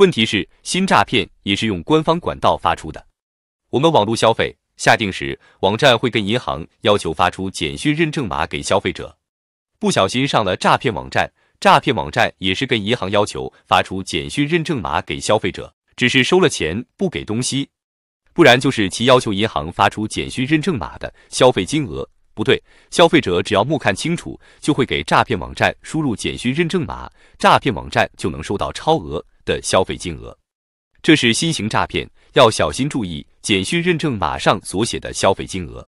问题是，新诈骗也是用官方管道发出的。我们网络消费下定时，网站会跟银行要求发出简讯认证码给消费者。不小心上了诈骗网站，诈骗网站也是跟银行要求发出简讯认证码给消费者，只是收了钱不给东西。不然就是其要求银行发出简讯认证码的消费金额不对，消费者只要目看清楚，就会给诈骗网站输入简讯认证码，诈骗网站就能收到超额。的消费金额，这是新型诈骗，要小心注意。简讯认证码上所写的消费金额。